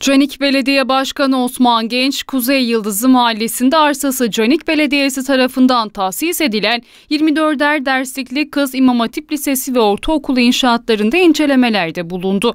Canik Belediye Başkanı Osman Genç, Kuzey Yıldızı Mahallesi'nde arsası Canik Belediyesi tarafından tahsis edilen 24'er derslikli Kız İmam Hatip Lisesi ve Ortaokulu inşaatlarında incelemelerde bulundu.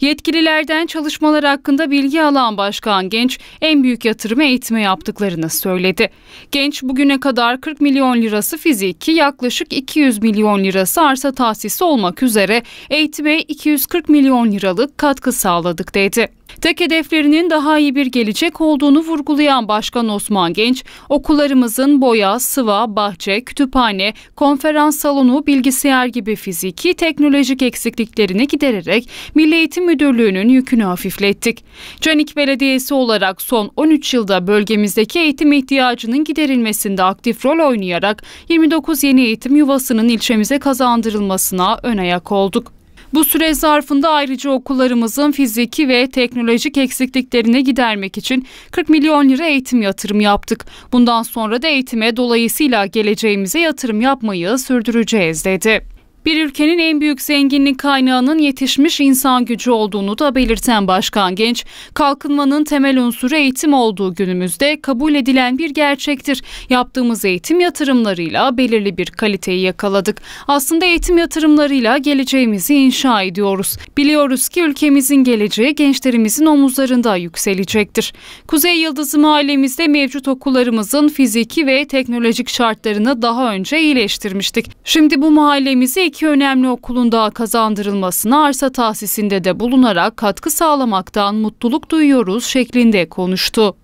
Yetkililerden çalışmalar hakkında bilgi alan Başkan Genç, en büyük yatırımı eğitime yaptıklarını söyledi. Genç bugüne kadar 40 milyon lirası fiziki, yaklaşık 200 milyon lirası arsa tahsisi olmak üzere eğitime 240 milyon liralık katkı sağladık dedi. Tek hedeflerinin daha iyi bir gelecek olduğunu vurgulayan Başkan Osman Genç, okullarımızın boya, sıva, bahçe, kütüphane, konferans salonu, bilgisayar gibi fiziki, teknolojik eksikliklerini gidererek milli eğitim Eğitim Müdürlüğü'nün yükünü hafiflettik. Canik Belediyesi olarak son 13 yılda bölgemizdeki eğitim ihtiyacının giderilmesinde aktif rol oynayarak 29 yeni eğitim yuvasının ilçemize kazandırılmasına ön ayak olduk. Bu süre zarfında ayrıca okullarımızın fiziki ve teknolojik eksikliklerini gidermek için 40 milyon lira eğitim yatırım yaptık. Bundan sonra da eğitime dolayısıyla geleceğimize yatırım yapmayı sürdüreceğiz dedi. Bir ülkenin en büyük zenginlik kaynağının yetişmiş insan gücü olduğunu da belirten Başkan Genç, kalkınmanın temel unsuru eğitim olduğu günümüzde kabul edilen bir gerçektir. Yaptığımız eğitim yatırımlarıyla belirli bir kaliteyi yakaladık. Aslında eğitim yatırımlarıyla geleceğimizi inşa ediyoruz. Biliyoruz ki ülkemizin geleceği gençlerimizin omuzlarında yükselecektir. Kuzey Yıldızı mahallemizde mevcut okullarımızın fiziki ve teknolojik şartlarını daha önce iyileştirmiştik. Şimdi bu mahallemizi iki iki önemli okulun daha kazandırılmasına arsa tahsisinde de bulunarak katkı sağlamaktan mutluluk duyuyoruz şeklinde konuştu.